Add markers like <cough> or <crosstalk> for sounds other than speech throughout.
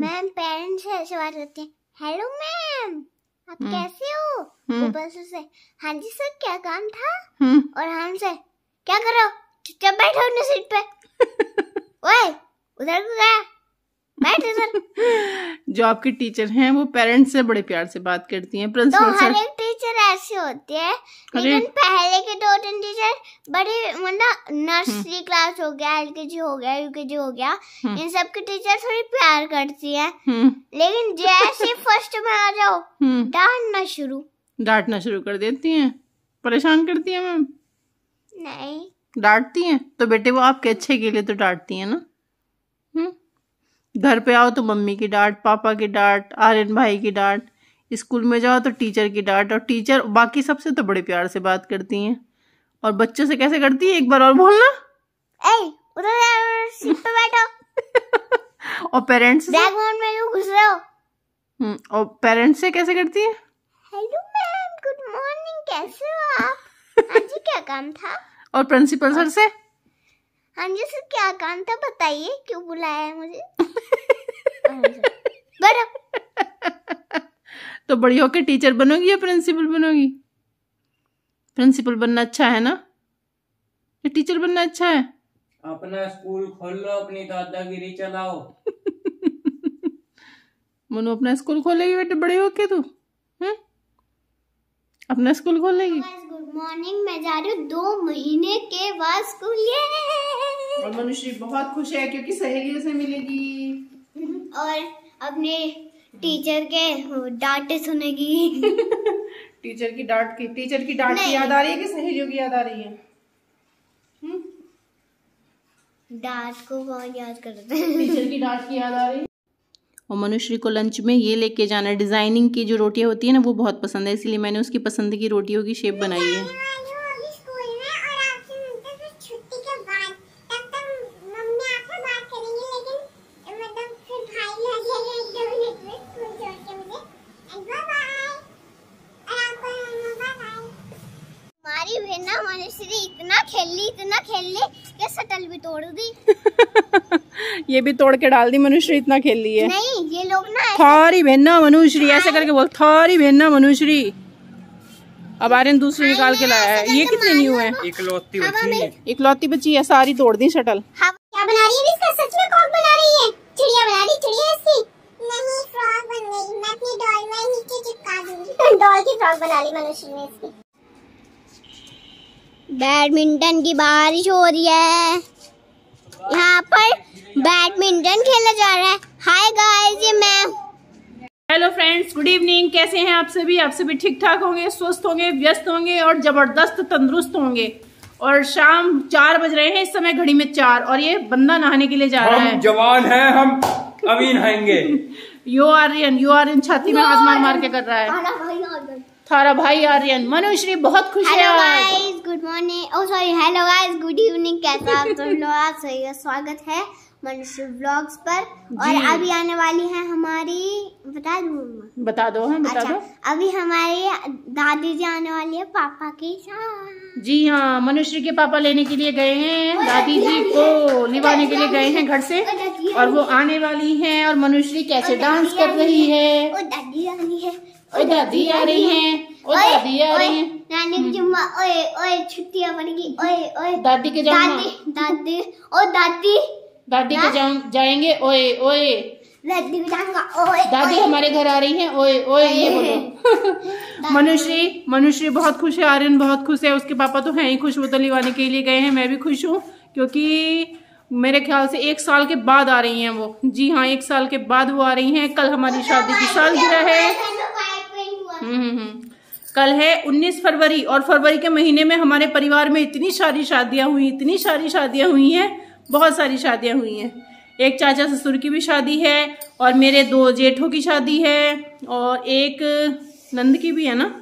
Ma'am parents से ऐसे बात करते हैं हेलो मैम आप हम्म। कैसे हो बस हम्म। उसे हाँ जी सर क्या काम था हम्म। और हाँ से क्या कर रहे हो चुपचाप बैठो अपने सीट पे <laughs> ओए उधर को गया बैठ उधर <laughs> जो आपके टीचर हैं वो पेरेंट्स से बड़े प्यार से बात करती हैं प्रिंसिपल तो हर एक टीचर ऐसे होते हैं लेकिन पहले के दो तीन टीचर बड़े मतलब नर्सरी हम्म। क्लास हो गया एल के जी हो गया यू के जी हो गया हम्म। इन सब के टीचर थोड़ी प्यार करती हैं हम्म। लेकिन जैसे फर्स्ट में आ जाओ डांटना शुरू डांटना शुरू कर देती हैं परेशान करती हैं मैम नहीं डांटती हैं तो बेटे वो आपके अच्छे के लिए तो डांटती हैं ना घर पे आओ तो मम्मी की डांट पापा की डांट आर्यन भाई की डांट स्कूल में जाओ तो टीचर की डांट और टीचर बाकी सबसे तो बड़े प्यार से बात करती हैं और बच्चों से कैसे करती है एक बार और बोलना उधर पे बैठो <laughs> और पेरेंट्स बैकग्राउंड में घुस रहे हो हम्म, और पेरेंट्स से कैसे करती है हेलो मैम गुड मॉर्निंग कैसे हो आप हाँ जी क्या काम था <laughs> और प्रिंसिपल सर से हाँ जी सर क्या काम था बताइए क्यों बुलाया है मुझे <laughs> हाँ बड़ा तो बड़ी होकर टीचर बनोगी या प्रिंसिपल बनोगी प्रिंसिपल बनना अच्छा है ना या टीचर बनना अच्छा है अपना स्कूल खोल लो अपनी दादागिरी चलाओ <laughs> मनु अपना स्कूल खोलेगी बेटे बड़े होके तू अपना स्कूल खोलेगी गुड मॉर्निंग मैं जा रही हूँ दो महीने के बाद स्कूल ये और मनुष्य बहुत खुश है क्योंकि सहेलियों से मिलेगी <laughs> और अपने टीचर के डांट सुनेगी <laughs> टीचर की डांट की टीचर की डांट की याद आ रही है कि सहेलियों की याद आ रही है हम्म? डांट को कौन याद करता है टीचर की डांट की याद आ रही है और मनुश्री को लंच में ये लेके जाना डिज़ाइनिंग की जो रोटियाँ होती है ना वो बहुत पसंद है इसीलिए मैंने उसकी पसंद की रोटियों की शेप बनाई है ये भी तोड़ के डाल दी मनुश्री इतना खेल ली है नहीं बहना मनुश्री ऐसे हाँ। करके बोल थौरी बहना मनुश्री अब आर्यन दूसरी हाँ, निकाल के लाया है ये कितने न्यू हाँ, है इकलौती बची है सारी तोड़ दी शटल <laughs> बैडमिंटन की बारिश हो रही है यहाँ पर बैडमिंटन खेला जा रहा है हाय गाइस ये मैं हेलो फ्रेंड्स गुड इवनिंग कैसे हैं आप सभी आप सभी ठीक ठाक होंगे स्वस्थ होंगे व्यस्त होंगे और जबरदस्त तंदुरुस्त होंगे और शाम चार बज रहे हैं इस समय घड़ी में चार और ये बंदा नहाने के लिए जा रहा है जवान है हम अभी नहाएंगे यो आर्यन यू आर्यन छाती में हाथ मार मार के कर रहा है थारा भाई आर्यन मनुश्री बहुत खुश है good morning oh sorry hello guys good evening कैसे आप oh, <laughs> सब लोग आप सभी का स्वागत है मनुष्य ब्लॉग्स पर और अभी आने वाली है हमारी बता दो बता दो हम बता अच्छा, दो अभी हमारी दादी जी आने वाली है पापा के साथ जी हाँ मनुष्य के पापा लेने के लिए गए हैं दादी जी को निभाने के लिए गए हैं घर से और वो आने वाली हैं और मनुष्य कैसे डांस कर रही है और दादी आ रही है ओए ओए नानी हम्म। जुम्मा ओए ओए पड़ गई ओए ओए दादी के दादी दादी और दादी दादी को जा, जाएंगे ओए ओए दादी जाऊंगा ओए दादी हमारे घर आ रही हैं ओए ओए ये बोलो मनुश्री मनुश्री बहुत खुश है आर्यन बहुत खुश है उसके पापा तो हैं ही खुश बोतल तो लिवाने के लिए गए हैं मैं भी खुश हूँ क्योंकि मेरे ख्याल से एक साल के बाद आ रही हैं वो जी हाँ एक साल के बाद वो आ रही हैं कल हमारी तो शादी की सालगिरह है तो हम्म, हम्म, हम्म। कल है 19 फरवरी और फरवरी के महीने में हमारे परिवार में इतनी सारी शादियां हुई इतनी सारी शादियां हुई हैं बहुत सारी शादियाँ हुई हैं एक चाचा ससुर की भी शादी है और मेरे दो जेठों की शादी है और एक नंद की भी है ना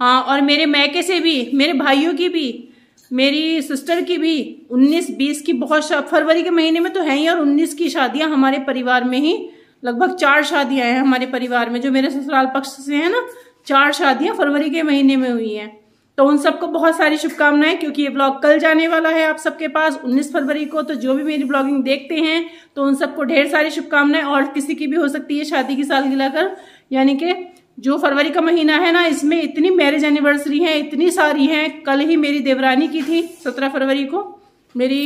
हाँ और मेरे मैके से भी मेरे भाइयों की भी मेरी सिस्टर की भी 19 20 की बहुत फरवरी के महीने में तो है ही और 19 की शादियाँ हमारे परिवार में ही लगभग चार शादियाँ हैं हमारे परिवार में जो मेरे ससुराल पक्ष से हैं ना चार शादियाँ फरवरी के महीने में हुई हैं तो उन सबको बहुत सारी शुभकामनाएं क्योंकि ये ब्लॉग कल जाने वाला है आप सबके पास 19 फरवरी को तो जो भी मेरी ब्लॉगिंग देखते हैं तो उन सबको ढेर सारी शुभकामनाएं और किसी की भी हो सकती है शादी की सालगिरह कर यानी कि जो फरवरी का महीना है ना इसमें इतनी मैरिज एनिवर्सरी हैं इतनी सारी हैं कल ही मेरी देवरानी की थी सत्रह फरवरी को मेरी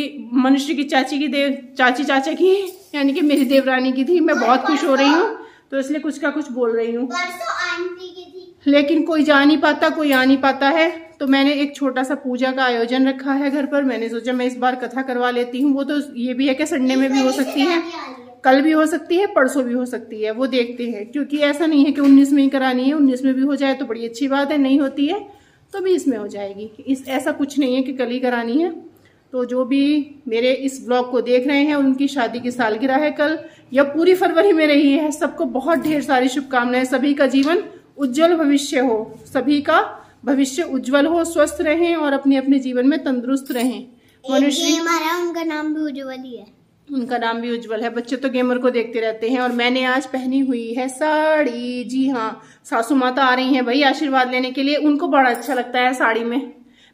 मनुष्य की चाची की देव चाची चाचा की यानी कि मेरी देवरानी की थी मैं बहुत खुश हो रही हूँ तो इसलिए कुछ का कुछ बोल रही हूँ लेकिन कोई जा नहीं पाता कोई आ नहीं पाता है तो मैंने एक छोटा सा पूजा का आयोजन रखा है घर पर मैंने सोचा मैं इस बार कथा करवा लेती हूँ वो तो ये भी है कि संडे में भी हो सकती है कल भी हो सकती है परसों भी हो सकती है वो देखते हैं क्योंकि ऐसा नहीं है कि उन्नीस में ही करानी है उन्नीस में भी हो जाए तो बड़ी अच्छी बात है नहीं होती है तो भी इसमें हो जाएगी इस ऐसा कुछ नहीं है कि कल ही करानी है तो जो भी मेरे इस ब्लॉग को देख रहे हैं उनकी शादी की सालगिरह है कल या पूरी फरवरी में रही है सबको बहुत ढेर सारी शुभकामनाएं सभी का जीवन उज्जवल भविष्य हो सभी का भविष्य उज्जवल हो स्वस्थ रहें और अपने अपने जीवन में तंदुरुस्त रहें मनुष्य हमारा उनका नाम भी उज्जवल ही है उनका नाम भी उज्जवल है बच्चे तो गेमर को देखते रहते हैं और मैंने आज पहनी हुई है साड़ी जी हाँ सासू माता तो आ रही हैं भाई आशीर्वाद लेने के लिए उनको बड़ा अच्छा लगता है साड़ी में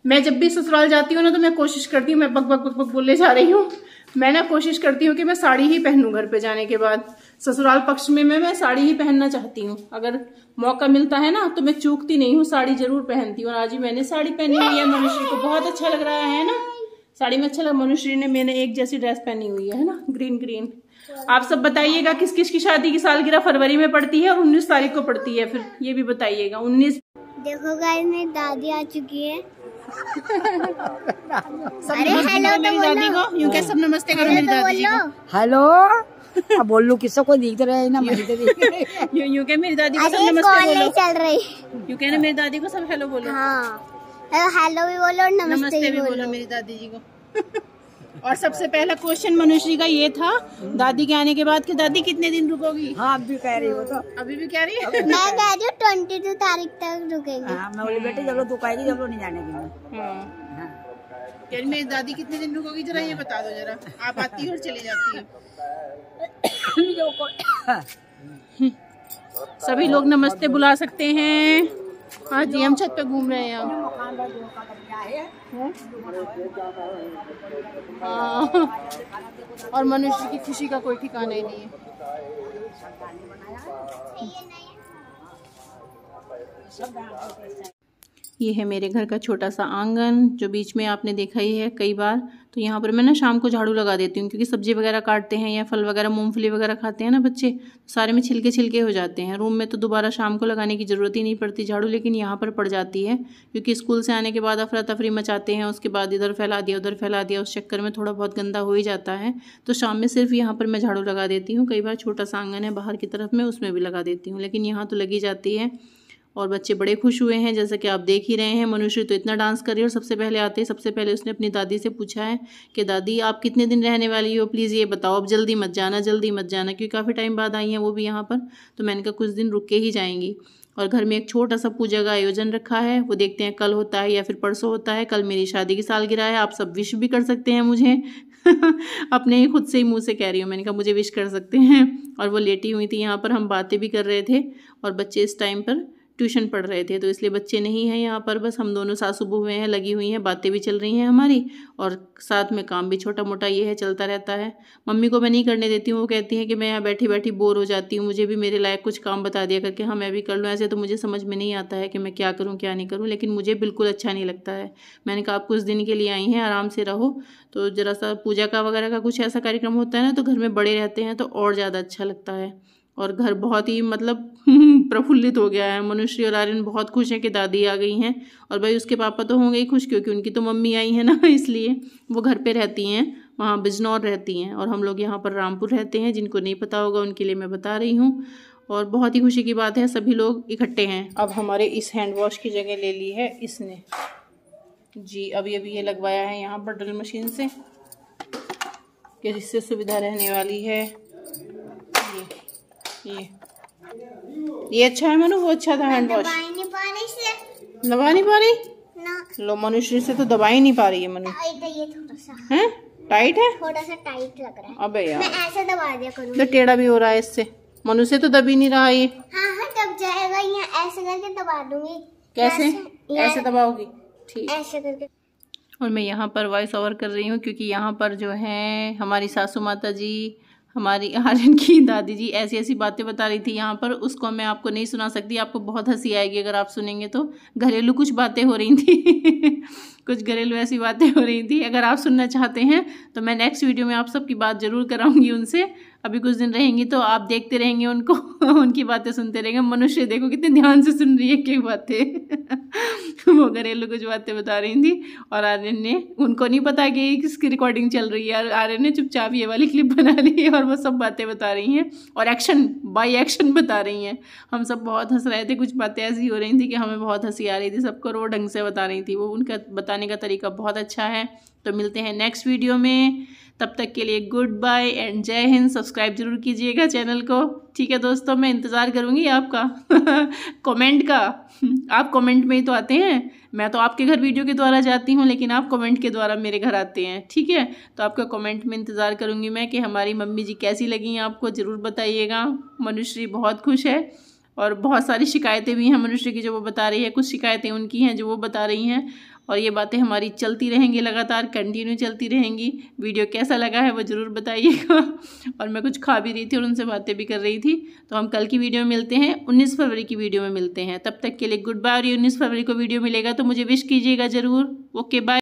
मैं जब भी ससुराल जाती हूँ ना तो मैं कोशिश करती हूँ मैं बक बक बक बक बोले जा रही हूँ मैं ना कोशिश करती हूँ कि मैं साड़ी ही पहनूँ घर पे जाने के बाद ससुराल पक्ष में मैं मैं साड़ी ही पहनना चाहती हूँ अगर मौका मिलता है ना तो मैं चूकती नहीं हूँ साड़ी जरूर पहनती हूँ आज ही मैंने साड़ी पहनी हुई है मनुष्य को बहुत अच्छा लग रहा है ना साड़ी में अच्छा लग मनुश्री ने मैंने एक जैसी ड्रेस पहनी हुई है ना ग्रीन ग्रीन आप सब बताइएगा किस किस की शादी की सालगिरह फरवरी में पड़ती है और उन्नीस तारीख को पड़ती है फिर ये भी बताइएगा उन्नीस देखो गाइस मेरी दादी आ चुकी है सब <laughs> अरे हेलो तो यूं क्या सब नमस्ते करो मेरी तो दादी हेलो <laughs> अब बोल लू किसको दिख रहे है ना <laughs> यू मेरी दादी को सब नमस्ते बोलो चल रही यू मेरी दादी को सब हेलो बोलो भी बोलो और नमस्ते, नमस्ते भी, भी बोलो मेरी दादी जी को <laughs> और सबसे पहला क्वेश्चन मनुष्य का ये था दादी के आने के बाद कि दादी कितने दिन रुकोगी हाँ आप भी कह रही हो तो अभी भी कह रही है मैं कह रही हूँ ट्वेंटी टू तारीख तक रुकेगी हाँ, मैं बोली बेटी जब लोग रुकाएगी जब लोग नहीं जाने के लिए हाँ। यानी मेरी दादी कितने दिन रुकोगी जरा ये बता दो जरा आप आती है और चली जाती है सभी लोग नमस्ते बुला सकते हैं हाँ जी हम छत पे घूम रहे हैं हम हाँ। और मनुष्य की खुशी का कोई ठिकाना ही नहीं है ये है मेरे घर का छोटा सा आंगन जो बीच में आपने देखा ही है कई बार तो यहाँ पर मैं ना शाम को झाड़ू लगा देती हूँ क्योंकि सब्जी वगैरह काटते हैं या फल वगैरह मूंगफली वगैरह खाते हैं ना बच्चे तो सारे में छिलके छिलके हो जाते हैं रूम में तो दोबारा शाम को लगाने की ज़रूरत ही नहीं पड़ती झाड़ू लेकिन यहाँ पर पड़ जाती है क्योंकि स्कूल से आने के बाद अफरा तफरी मचाते हैं उसके बाद इधर फैला दिया उधर फैला दिया उस चक्कर में थोड़ा बहुत गंदा हो ही जाता है तो शाम में सिर्फ यहाँ पर मैं झाड़ू लगा देती हूँ कई बार छोटा सा आंगन है बाहर की तरफ में उसमें भी लगा देती हूँ लेकिन यहाँ तो लगी जाती है और बच्चे बड़े खुश हुए हैं जैसा कि आप देख ही रहे हैं मनुष्य तो इतना डांस कर रही है और सबसे पहले आते सबसे पहले उसने अपनी दादी से पूछा है कि दादी आप कितने दिन रहने वाली हो प्लीज़ ये बताओ अब जल्दी मत जाना जल्दी मत जाना क्योंकि काफ़ी टाइम बाद आई हैं वो भी यहाँ पर तो मैंने कहा कुछ दिन रुक के ही जाएंगी और घर में एक छोटा सा पूजा का आयोजन रखा है वो देखते हैं कल होता है या फिर परसों होता है कल मेरी शादी की सालगिरह है आप सब विश भी कर सकते हैं मुझे <laughs> अपने ही खुद से ही मुंह से कह रही हूँ मैंने कहा मुझे विश कर सकते हैं और वो लेटी हुई थी यहाँ पर हम बातें भी कर रहे थे और बच्चे इस टाइम पर ट्यूशन पढ़ रहे थे तो इसलिए बच्चे नहीं हैं यहाँ पर बस हम दोनों सासू बहुए हैं लगी हुई हैं बातें भी चल रही हैं हमारी और साथ में काम भी छोटा मोटा ये है चलता रहता है मम्मी को मैं नहीं करने देती हूँ वो कहती हैं कि मैं यहाँ बैठी बैठी बोर हो जाती हूँ मुझे भी मेरे लायक कुछ काम बता दिया करके हाँ मैं भी कर लूँ ऐसे तो मुझे समझ में नहीं आता है कि मैं क्या करूँ क्या नहीं करूँ लेकिन मुझे बिल्कुल अच्छा नहीं लगता है मैंने कहा आप कुछ दिन के लिए आई हैं आराम से रहो तो ज़रा सा पूजा का वगैरह का कुछ ऐसा कार्यक्रम होता है ना तो घर में बड़े रहते हैं तो और ज़्यादा अच्छा लगता है और घर बहुत ही मतलब <laughs> प्रफुल्लित हो गया है मनुश्री और आर्यन बहुत खुश हैं कि दादी आ गई हैं और भाई उसके पापा तो होंगे ही खुश क्योंकि उनकी तो मम्मी आई है ना <laughs> इसलिए वो घर पे रहती हैं वहाँ बिजनौर रहती हैं और हम लोग यहाँ पर रामपुर रहते हैं जिनको नहीं पता होगा उनके लिए मैं बता रही हूँ और बहुत ही खुशी की बात है सभी लोग इकट्ठे हैं अब हमारे इस हैंड वॉश की जगह ले ली है इसने जी अभी अभी ये लगवाया है यहाँ पर ड्रिल मशीन से कि जिससे सुविधा रहने वाली है ये ये अच्छा है मनु वो अच्छा था हैंड वॉश दबा नहीं पा रही लो मनुष्य से तो दबा ही नहीं पा रही है मनु है टाइट है थोड़ा सा टाइट लग रहा है अबे यार मैं ऐसे दबा दिया तो टेढ़ा भी हो रहा है इससे मनु से तो दबी नहीं रहा ये हाँ हाँ दब जाएगा यहाँ ऐसे करके दबा दूंगी कैसे ऐसे दबाओगी ठीक ऐसे करके और मैं यहाँ पर वॉइस ओवर कर रही हूँ क्योंकि यहाँ पर जो है हमारी सासू माता जी हमारी <laughs> आर्यन की दादी जी ऐसी ऐसी बातें बता रही थी यहाँ पर उसको मैं आपको नहीं सुना सकती आपको बहुत हंसी आएगी अगर आप सुनेंगे तो घरेलू कुछ बातें हो रही थी <laughs> कुछ घरेलू ऐसी बातें हो रही थी अगर आप सुनना चाहते हैं तो मैं नेक्स्ट वीडियो में आप सबकी बात ज़रूर कराऊंगी उनसे अभी कुछ दिन रहेंगी तो आप देखते रहेंगे उनको <laughs> उनकी बातें सुनते रहेंगे मनुष्य देखो कितने ध्यान से सुन रही है क्या बातें <laughs> वो घरेलू कुछ बातें बता रही थी और आर्यन ने उनको नहीं पता कि किसकी रिकॉर्डिंग चल रही है आर्यन ने चुपचाप ये वाली क्लिप बना ली है और वो सब बातें बता रही हैं और एक्शन बाई एक्शन बता रही हैं हम सब बहुत हंस रहे थे कुछ बातें ऐसी हो रही थी कि हमें बहुत हंसी आ रही थी सबको रो ढंग से बता रही थी वो उनका बताने का तरीका बहुत अच्छा है तो मिलते हैं नेक्स्ट वीडियो में तब तक के लिए गुड बाय एंड जय हिंद सब्सक्राइब जरूर कीजिएगा चैनल को ठीक है दोस्तों मैं इंतज़ार करूँगी आपका <laughs> कमेंट का आप कमेंट में ही तो आते हैं मैं तो आपके घर वीडियो के द्वारा जाती हूँ लेकिन आप कमेंट के द्वारा मेरे घर आते हैं ठीक है तो आपका कमेंट में इंतज़ार करूँगी मैं कि हमारी मम्मी जी कैसी लगी हैं आपको ज़रूर बताइएगा मनुश्री बहुत खुश है और बहुत सारी शिकायतें भी हैं मनुष्य की जो वो बता रही है कुछ शिकायतें उनकी हैं जो वो बता रही हैं और ये बातें हमारी चलती रहेंगी लगातार कंटिन्यू चलती रहेंगी वीडियो कैसा लगा है वो ज़रूर बताइएगा <laughs> और मैं कुछ खा भी रही थी और उनसे बातें भी कर रही थी तो हम कल की वीडियो में मिलते हैं उन्नीस फरवरी की वीडियो में मिलते हैं तब तक के लिए गुड बाय और ये उन्नीस फरवरी को वीडियो मिलेगा तो मुझे विश कीजिएगा ज़रूर ओके बाय